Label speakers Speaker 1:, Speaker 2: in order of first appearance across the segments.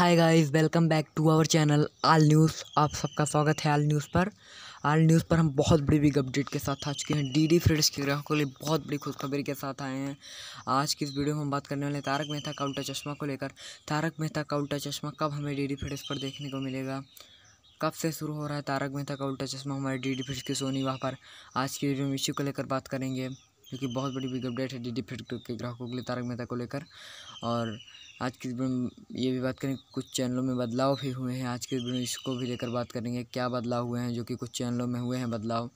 Speaker 1: hi guys welcome back to our channel all news आप सबका स्वागत है आल न्यूज़ पर आल न्यूज़ पर हम बहुत बड़ी बिग अपडेट के साथ आ चुके हैं डी डी फ्रेड्स के ग्राहकों के लिए बहुत बड़ी खुशखबरी के साथ आए हैं आज की इस वीडियो में हम बात करने वाले हैं तारक मेहता का उल्टा चश्मा को लेकर तारक मेहता का उल्टा चश्मा कब हमें डी डी फ्रेड्स पर देखने को मिलेगा कब से शुरू हो रहा है तारक मेहता का उल्टा चश्मा हमारे डी डी फ्रेड्स के सोनी वहाँ पर आज की वीडियो में इश्यू को लेकर बात करेंगे क्योंकि बहुत बड़ी बिग अपडेट है डी डी फ्रेड के ग्राहकों के लिए तारक मेहता को लेकर और आज के वीडियो में ये भी बात करें कुछ चैनलों में बदलाव भी हुए हैं आज के वीडियो में इसको भी लेकर बात करेंगे क्या बदलाव हुए हैं जो कि कुछ चैनलों में हुए हैं बदलाव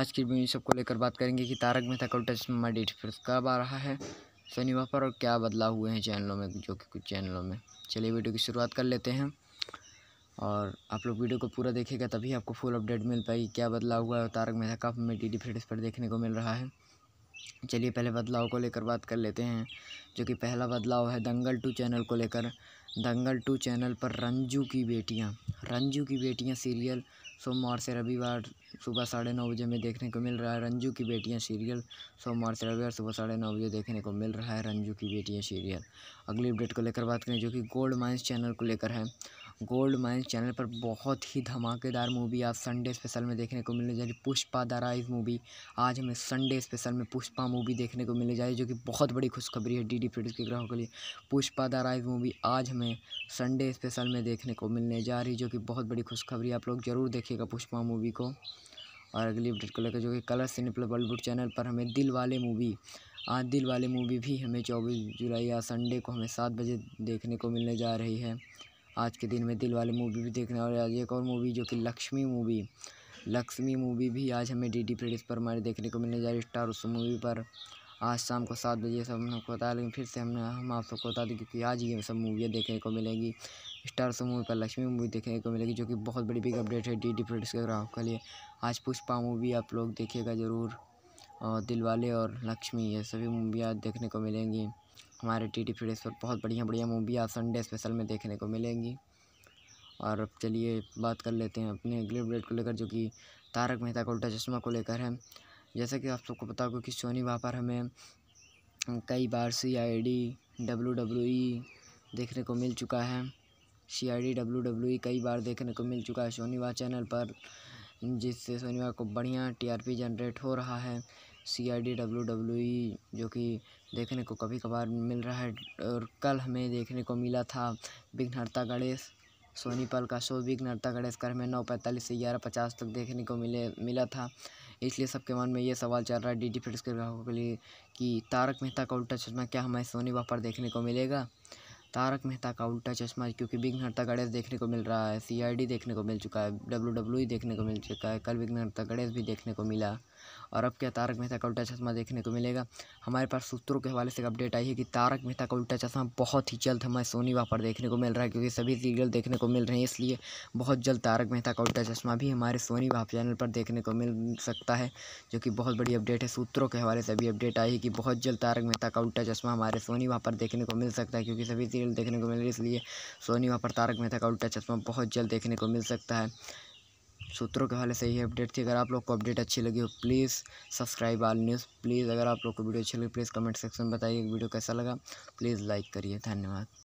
Speaker 1: आज की वीडियो में सबको लेकर बात करेंगे कि तारक मेहता का उल्टा चश्मा डेट फिर कब आ रहा है शनिवार पर और क्या बदलाव हुए हैं चैनलों में जो कि कुछ चैनलों में चलिए वीडियो की शुरुआत कर लेते हैं और आप लोग वीडियो को पूरा देखेगा तभी आपको फुल अपडेट मिल पाएगी क्या बदलाव हुआ है और तारक मेहता का हमें डी डी पर देखने को मिल रहा है चलिए पहले बदलाव को लेकर बात कर लेते हैं जो कि पहला बदलाव है दंगल टू चैनल को लेकर दंगल टू चैनल पर रंजू की बेटियां रंजू की बेटियां सीरियल सोमवार से रविवार सुबह साढ़े नौ बजे में देखने को मिल रहा है रंजू की बेटियां सीरियल सोमवार से रविवार सुबह साढ़े नौ बजे देखने को मिल रहा है रंजू की बेटियां सीरियल अगली अपडेट को लेकर बात करें जो कि गोल्ड माइंस चैनल को लेकर है गोल्ड माइन चैनल पर बहुत ही धमाकेदार मूवी आप संडे स्पेशल में देखने को मिलने जाएगी पुष्पा द राइज मूवी आज हमें संडे स्पेशल में पुष्पा मूवी देखने को मिलने जाएगी जो कि बहुत बड़ी खुशखबरी है डी डी प्रोड्यूस के ग्राहकों के लिए पुष्पा द राइज मूवी आज हमें संडे स्पेशल में देखने को मिलने जा रही जो कि बहुत बड़ी खुशखबरी आप लोग ज़रूर देखिएगा पुष्पा मूवी को और अगली अपडेट को लेकर जो कि कलर सिनेपल बॉलीवुड चैनल पर हमें दिल वाले मूवी आज दिल वाले मूवी भी हमें चौबीस जुलाई या संडे को हमें सात बजे देखने को मिलने जा रही है आज के दिन में दिल वाले मूवी भी वाले और एक और मूवी जो कि लक्ष्मी मूवी लक्ष्मी मूवी भी आज हमें डी डी प्लेस पर हमारे देखने को मिलने जा रही है स्टार उस मूवी पर आज शाम को सात बजे सब हमने को बताया लेकिन फिर से हमने हम आप सबको बता दें क्योंकि आज ये सब मूवियाँ देखने को मिलेंगी स्टार मूवी पर लक्ष्मी मूवी देखने को मिलेगी जो कि बहुत बड़ी बिग अपडेट है डी डी प्रोड्यूस के ग्राहक के लिए आज पुष्पा मूवी आप लोग देखिएगा ज़रूर और दिलवाले और लक्ष्मी ये सभी मूवियाँ देखने को मिलेंगी हमारे टी टी फ्लिप्स पर बहुत बढ़िया बढ़िया मूवी आज संडे स्पेशल में देखने को मिलेंगी और अब चलिए बात कर लेते हैं अपने अगले अपडेट को लेकर जो कि तारक मेहता का उल्टा चश्मा को लेकर है जैसा कि आप सबको पता होगा कि सोनी वहाँ पर हमें कई बार C I D W W E देखने को मिल चुका है C I D W W E कई बार देखने को मिल चुका है सोनी वाह चैनल पर जिससे सोनी वाह को बढ़िया टी आर पी जनरेट हो रहा है C I D W W E जो कि देखने को कभी कभार मिल रहा है और कल हमें देखने को मिला था विघ्नहर्ता गणेश सोनी पल का शो गणेश कर हमें नौ पैंतालीस से ग्यारह पचास तक देखने को मिले मिला था इसलिए सबके मन में ये सवाल चल रहा है डी डी फिट्स के ग्राहकों के लिए कि तारक मेहता का उल्टा चश्मा क्या हमें सोनी पर देखने को मिलेगा तारक मेहता का उल्टा चश्मा क्योंकि विघ्नहर्ता गणेश देखने को मिल रहा है सी देखने को मिल चुका है डब्लू डब्ल्यू e देखने को मिल चुका है कल विघ्नहर्ता गणेश भी देखने को मिला और अब क्या तारक मेहता का उल्टा चश्मा देखने को मिलेगा हमारे पास सूत्रों के हवाले से अपडेट आई है कि तारक मेहता का उल्टा चश्मा बहुत ही जल्द हमें सोनी पर देखने को मिल रहा है क्योंकि सभी सीरियल देखने को मिल रहे हैं इसलिए बहुत जल्द तारक मेहता का उल्टा चश्मा भी हमारे सोनी चैनल पर देखने को मिल सकता है जो कि बहुत बड़ी अपडेट है सूत्रों के हवाले से अभी अपडेट आई है कि बहुत जल्द तारक मेहता का उल्टा चश्मा हमारे सोनी पर देखने को मिल सकता है क्योंकि सभी सीरियल देखने को मिल रही है इसलिए सोनी वहाँ पर तारक मेहता का उल्टा चश्मा बहुत जल्द देखने को मिल सकता है सूत्रों के हवाले से ही अपडेट थी अगर आप लोग को अपडेट अच्छी लगी हो please subscribe all news please अगर आप लोग को वीडियो अच्छी लगी प्लीज़ कमेंट सेक्शन में बताइए वीडियो कैसा लगा प्लीज़ लाइक करिए धन्यवाद